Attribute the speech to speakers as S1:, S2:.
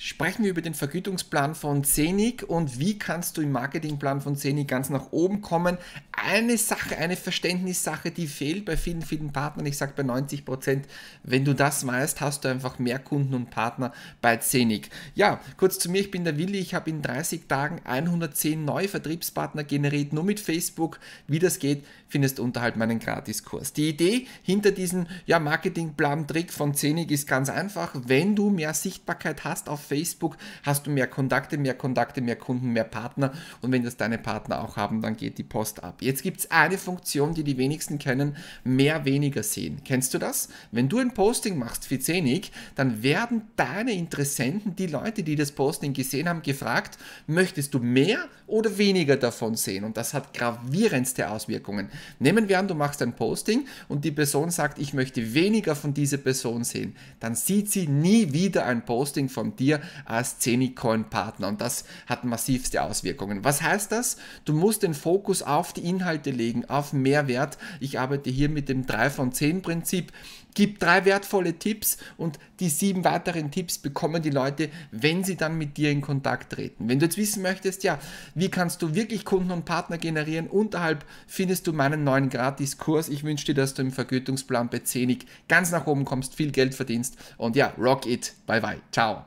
S1: Sprechen wir über den Vergütungsplan von CENIC und wie kannst du im Marketingplan von CENIC ganz nach oben kommen eine Sache, eine Verständnissache, die fehlt bei vielen, vielen Partnern. Ich sage bei 90 Prozent, wenn du das weißt, hast du einfach mehr Kunden und Partner bei Zenig. Ja, kurz zu mir, ich bin der Willi. Ich habe in 30 Tagen 110 neue Vertriebspartner generiert, nur mit Facebook. Wie das geht, findest du unterhalb meinen Gratiskurs. Die Idee hinter diesem ja, plan trick von Zenig ist ganz einfach. Wenn du mehr Sichtbarkeit hast auf Facebook, hast du mehr Kontakte, mehr Kontakte, mehr Kunden, mehr Partner. Und wenn das deine Partner auch haben, dann geht die Post ab. Jetzt gibt es eine Funktion, die die wenigsten kennen, mehr weniger sehen. Kennst du das? Wenn du ein Posting machst für Zenig, dann werden deine Interessenten, die Leute, die das Posting gesehen haben, gefragt, möchtest du mehr oder weniger davon sehen? Und das hat gravierendste Auswirkungen. Nehmen wir an, du machst ein Posting und die Person sagt, ich möchte weniger von dieser Person sehen. Dann sieht sie nie wieder ein Posting von dir als zenig coin partner Und das hat massivste Auswirkungen. Was heißt das? Du musst den Fokus auf die Inhalte legen, auf Mehrwert. Ich arbeite hier mit dem 3 von 10 Prinzip. Gib drei wertvolle Tipps und die sieben weiteren Tipps bekommen die Leute, wenn sie dann mit dir in Kontakt treten. Wenn du jetzt wissen möchtest, ja, wie kannst du wirklich Kunden und Partner generieren, unterhalb findest du meinen neuen Gratiskurs. Ich wünsche dir, dass du im Vergütungsplan bei Zenig ganz nach oben kommst, viel Geld verdienst und ja, rock it. Bye bye. Ciao.